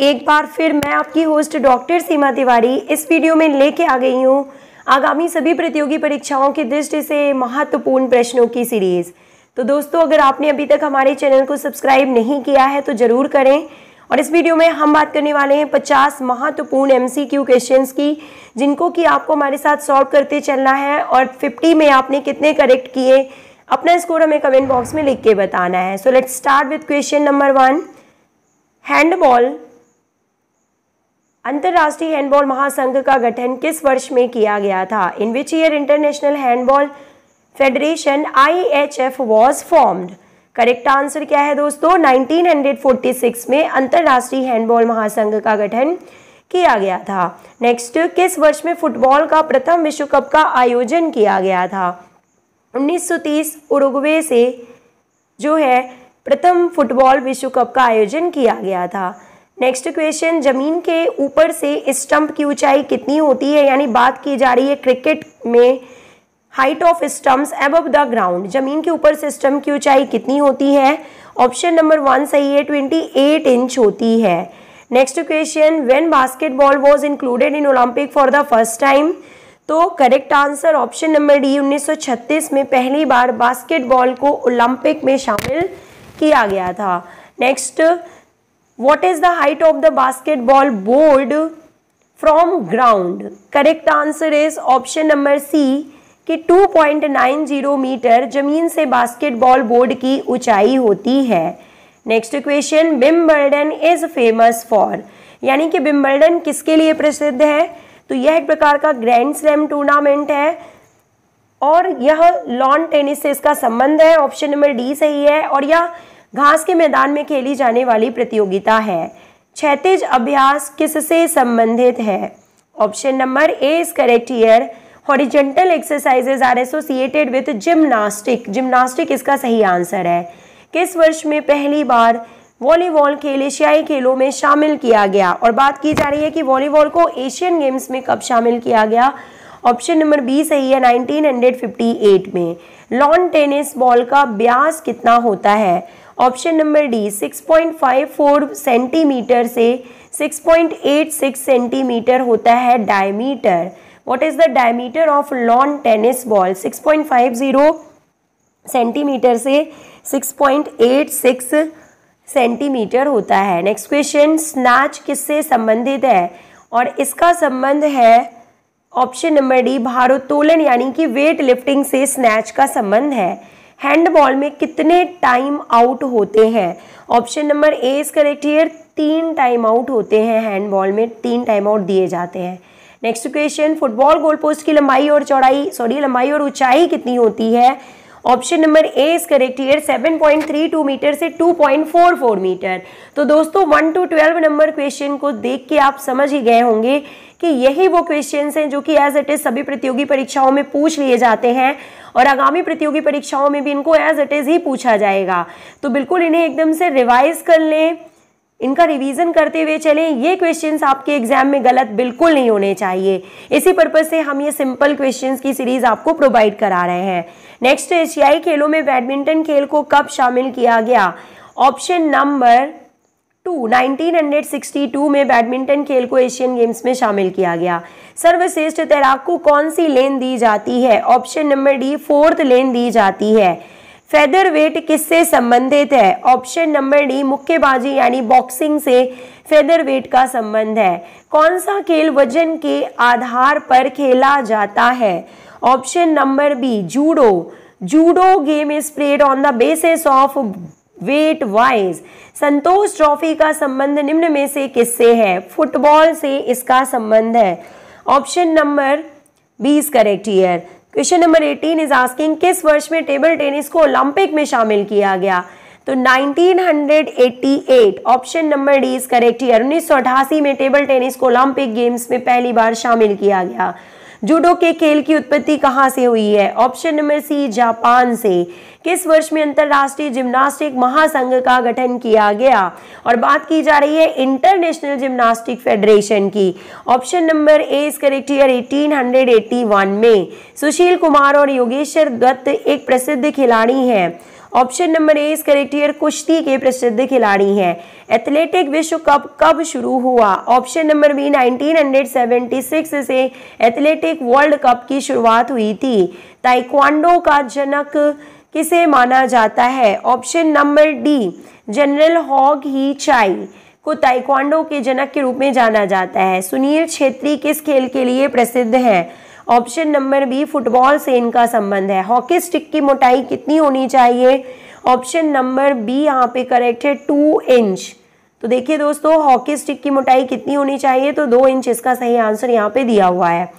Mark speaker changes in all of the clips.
Speaker 1: एक बार फिर मैं आपकी होस्ट डॉक्टर सीमा तिवारी इस वीडियो में लेके आ गई हूँ आगामी सभी प्रतियोगी परीक्षाओं की दृष्टि से महत्वपूर्ण प्रश्नों की सीरीज़ तो दोस्तों अगर आपने अभी तक हमारे चैनल को सब्सक्राइब नहीं किया है तो ज़रूर करें और इस वीडियो में हम बात करने वाले हैं 50 महत्वपूर्ण एमसीक्यू क्वेश्चंस की जिनको कि आपको हमारे साथ सॉल्व करते चलना है और 50 में आपने कितने करेक्ट किए अपना स्कोर हमें कमेंट बॉक्स में लिख के बताना है so let's start with question number one handball अंतर्राष्ट्रीय हैंडबॉल महासंघ का गठन किस वर्ष में किया गया था in which year international handball federation I H F was formed correct answer क्या है दोस्तों 1946 में अंतर्राष्ट्रीय हैंडबॉल महासंघ का गठन किया गया था नेक्स्ट किस वर्ष में फुटबॉल का प्रथम विश्व कप का आयोजन किया गया था 1930 उरुग्वे से जो है प्रथम फुटबॉल विश्व कप का आयोजन किया गया था नेक्स्ट क्वेश्चन जमीन के ऊपर से स्टंप की ऊंचाई कितनी होती है यानी बात की जा रही है क्रिकेट में height of stumps above the ground जमीन के ऊपर से स्टम्प की ऊंचाई कितनी होती है ऑप्शन नंबर वन सही है ट्वेंटी एट इंच होती है next question when basketball was included in Olympic for the first time तो correct answer option number D 1936 में पहली बार बास्केटबॉल को ओलंपिक में शामिल किया गया था next what is the height of the basketball board from ground correct answer is option number c कि 2.90 मीटर जमीन से बास्केटबॉल बोर्ड की ऊंचाई होती है next question Wimbledon is famous for यानी कि बिम्बल्डन किसके लिए प्रसिद्ध है तो यह एक प्रकार का ग्रैंड स्लैम टूर्नामेंट है और यह लॉन टेनिस से इसका संबंध है ऑप्शन नंबर डी सही है और यह घास के मैदान में खेली जाने वाली प्रतियोगिता है क्षैतिज अभ्यास किससे संबंधित है option number A is correct here horizontal exercises are associated with gymnastic gymnastic इसका सही आंसर है किस वर्ष में पहली बार वॉलीबॉल खेल एशियाई खेलों में शामिल किया गया और बात की जा रही है कि वॉलीबॉल को एशियन गेम्स में कब शामिल किया गया ऑप्शन नंबर बी सही है 1958 में लॉन टेनिस बॉल का ब्यास कितना होता है ऑप्शन नंबर डी 6.54 सेंटीमीटर से 6.86 सेंटीमीटर होता है diameter what is the diameter of lawn tennis ball 6.50 centimetre से 6.86 सेंटीमीटर होता है नेक्स्ट क्वेश्चन स्नैच किससे संबंधित है और इसका संबंध है ऑप्शन नंबर डी भारोत्तोलन यानी कि वेट लिफ्टिंग से स्नैच का संबंध है हैंडबॉल में कितने टाइम आउट होते हैं option number A is correct here तीन टाइम आउट होते हैं हैंडबॉल में तीन टाइम आउट दिए जाते हैं next question football goal post की लंबाई और चौड़ाई सॉरी लंबाई और ऊंचाई कितनी होती है option number A is correct here 7.32 metre से 2.44 मीटर तो दोस्तों one two twelve number question को देख के आप समझ ही गए होंगे कि यही वो क्वेश्चन हैं जो कि एज इट इज सभी प्रतियोगी परीक्षाओं में पूछ लिए जाते हैं और आगामी प्रतियोगी परीक्षाओं में भी इनको एज इट इज ही पूछा जाएगा तो बिल्कुल इन्हें एकदम से रिवाइज कर लें इनका रिवीजन करते हुए चलें ये क्वेश्चंस आपके एग्जाम में गलत बिल्कुल नहीं होने चाहिए इसी पर्पज से हम ये सिंपल क्वेश्चंस की सीरीज आपको प्रोवाइड करा रहे हैं नेक्स्ट एशियाई खेलों में बैडमिंटन खेल को कब शामिल किया गया ऑप्शन नंबर टू 1962 में बैडमिंटन खेल को एशियन गेम्स में शामिल किया गया सर्वश्रेष्ठ तैराक को कौन सी लेन दी जाती है option number D fourth lane दी जाती है फेदर वेट किससे संबंधित है ऑप्शन नंबर डी मुक्केबाजी यानी बॉक्सिंग से फेदर वेट का संबंध है कौन सा खेल वजन के आधार पर खेला जाता है option number B judo judo game is played on the basis of weight wise Santosh trophy का संबंध निम्न में से किससे है फुटबॉल से इसका संबंध है option number B is correct here question number 18 is asking किस वर्ष में टेबल टेनिस को ओलंपिक में शामिल किया गया तो 1988 option number D is correct here उन्नीस में टेबल टेनिस को ओलंपिक गेम्स में पहली बार शामिल किया गया जूडो के खेल की उत्पत्ति कहाँ से हुई है ऑप्शन नंबर सी जापान से किस वर्ष में अंतरराष्ट्रीय जिम्नास्टिक महासंघ का गठन किया गया और बात की जा रही है इंटरनेशनल जिम्नास्टिक फेडरेशन की option number A is correct year 1881 में सुशील कुमार और योगेश्वर दत्त एक प्रसिद्ध खिलाड़ी हैं option number A is correct कुश्ती के प्रसिद्ध खिलाड़ी हैं एथलेटिक विश्व कप कब शुरू हुआ ऑप्शन नंबर बी 1976 से एथलेटिक वर्ल्ड कप की शुरुआत हुई थी ताइक्वांडो का जनक किसे माना जाता है option number D general Hong Hi Choi को ताइक्वांडो के जनक के रूप में जाना जाता है सुनील छेत्री किस खेल के लिए प्रसिद्ध हैं ऑप्शन नंबर बी फुटबॉल से इनका संबंध है हॉकी स्टिक की मोटाई कितनी होनी चाहिए ऑप्शन नंबर बी यहाँ पे करेक्ट है टू इंच तो देखिए दोस्तों हॉकी स्टिक की मोटाई कितनी होनी चाहिए तो दो इंच इसका सही आंसर यहाँ पे दिया हुआ है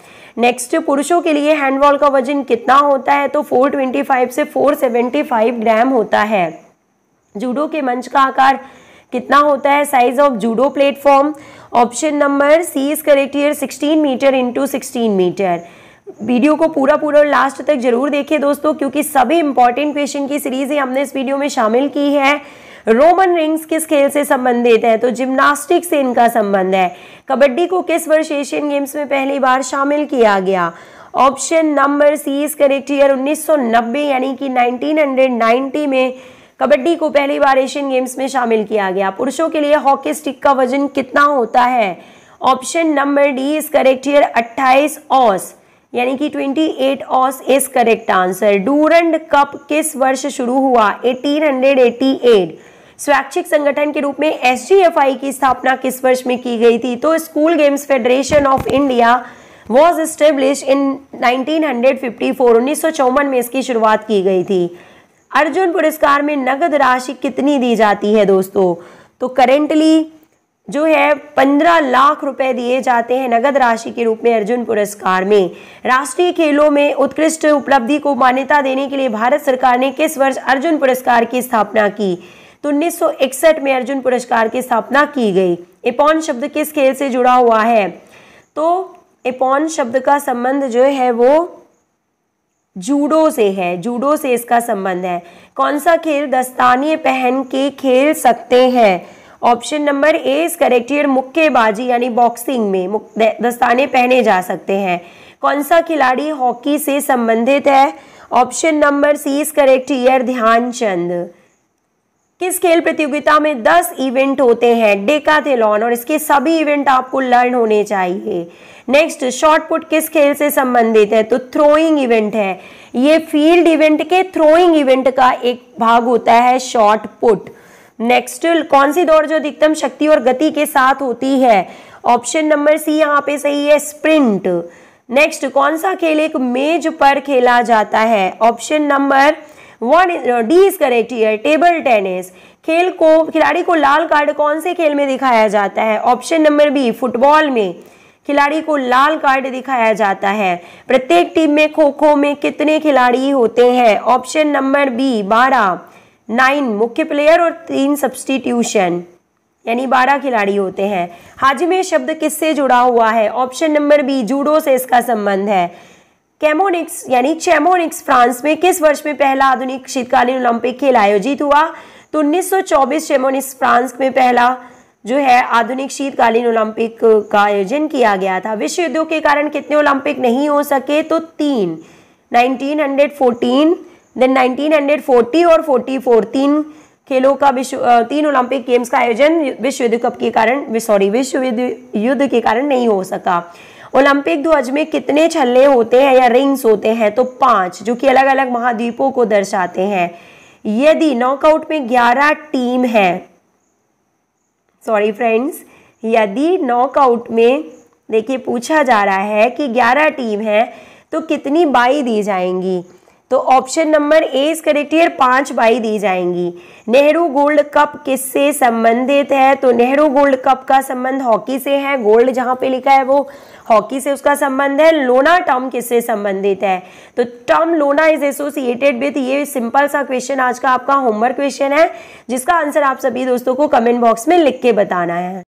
Speaker 1: नेक्स्ट पुरुषों के लिए हैंडबॉल का वजन कितना होता है तो 425 से 475 ग्राम होता है जूडो के मंच का आकार कितना होता है size of judo platform option number C is correct here sixteen metre into sixteen metre video को पूरा पूरा और लास्ट तक जरूर देखिए दोस्तों क्योंकि सभी इंपॉर्टेंट क्वेश्चन की सीरीज ही हमने इस वीडियो में शामिल की है रोमन रिंग्स किस खेल से संबंधित है तो जिम्नास्टिक से इनका संबंध है कबड्डी को किस वर्ष एशियन गेम्स में पहली बार शामिल किया गया option number C is correct here 1990 यानी कि 1990 में कबड्डी को पहली बार एशियन गेम्स में शामिल किया गया पुरुषों के लिए हॉकी स्टिक का वजन कितना होता है option number D is correct here 28 ounce यानी कि 28 eight ounce is correct answer Durand cup किस वर्ष शुरू हुआ 1888 स्वैच्छिक संगठन के रूप में एस की स्थापना किस वर्ष में की गई थी तो school games federation of India was establish in 1954 1954 में इसकी शुरुआत की गई थी अर्जुन पुरस्कार में नगद राशि कितनी दी जाती है दोस्तों तो करेंटली जो है पंद्रह लाख रुपए दिए जाते हैं नगद राशि के रूप में अर्जुन पुरस्कार में राष्ट्रीय खेलों में उत्कृष्ट उपलब्धि को मान्यता देने के लिए भारत सरकार ने किस वर्ष अर्जुन पुरस्कार की स्थापना की तो इकसठ में अर्जुन पुरस्कार की स्थापना की गई एपॉन शब्द किस खेल से जुड़ा हुआ है तो एपॉन शब्द का संबंध जो है वो जूडो से है जूडो से इसका संबंध है कौन सा खेल दस्ताने पहन के खेल सकते हैं option number A is correct year मुक्केबाजी यानी बॉक्सिंग में दस्ताने पहने जा सकते हैं कौन सा खिलाड़ी हॉकी से संबंधित है ऑप्शन नंबर सी इस करेक्ट ईयर ध्यानचंद किस खेल प्रतियोगिता में 10 इवेंट होते हैं डेकाथेलॉन और इसके सभी इवेंट आपको लर्न होने चाहिए नेक्स्ट शॉर्ट पुट किस खेल से संबंधित है तो थ्रोइंग इवेंट है ये फील्ड इवेंट के थ्रोइंग इवेंट का एक भाग होता है शॉर्ट पुट नेक्स्ट कौन सी दौड़ जो अधिकतम शक्ति और गति के साथ होती है ऑप्शन नंबर सी यहाँ पे सही है स्प्रिंट नेक्स्ट कौन सा खेल एक मेज पर खेला जाता है option number one D is correct here table tennis खेल को खिलाड़ी को लाल कार्ड कौन से खेल में दिखाया जाता है ऑप्शन नंबर बी फुटबॉल में खिलाड़ी को लाल कार्ड दिखाया जाता है प्रत्येक टीम में खो खो में कितने खिलाड़ी होते हैं ऑप्शन नंबर बी बारह नाइन मुख्य प्लेयर और तीन सब्सटीट्यूशन यानी बारह खिलाड़ी होते हैं हाजमे शब्द किससे जुड़ा हुआ है ऑप्शन नंबर बी जूडो से इसका संबंध है कैमोनिक्स यानी चेमोनिक्स फ्रांस में किस वर्ष में पहला आधुनिक शीतकालीन ओलंपिक खेल आयोजित हुआ तो 1924 चेमोनिक्स फ्रांस में पहला जो है आधुनिक शीतकालीन ओलंपिक का आयोजन किया गया था विश्व युद्धों के कारण कितने ओलंपिक नहीं हो सके तो तीन 1914 देन 1940 और 44 तीन खेलों का विश्व तीन ओलंपिक गेम्स का आयोजन विश्व युद्ध कप के कारण सॉरी विश्व युद्ध के कारण नहीं हो सका ओलंपिक ध्वज में कितने छल्ले होते हैं या रिंग्स होते हैं तो पांच जो कि अलग अलग महाद्वीपों को दर्शाते हैं यदि नॉकआउट में ग्यारह टीम है सॉरी फ्रेंड्स यदि नॉकआउट में देखिए पूछा जा रहा है कि ग्यारह टीम है तो कितनी बाई दी जाएंगी तो option number A is correct here पांच बाई दी जाएंगी नेहरू गोल्ड कप किससे संबंधित है तो नेहरू गोल्ड कप का संबंध हॉकी से है गोल्ड जहां पे लिखा है वो हॉकी से उसका संबंध है लोना टर्म किससे संबंधित है तो टर्म लोना इज एसोसिएटेड विथ ये सिंपल सा क्वेश्चन आज का आपका होमवर्क क्वेश्चन है जिसका आंसर आप सभी दोस्तों को कमेंट बॉक्स में लिख के बताना है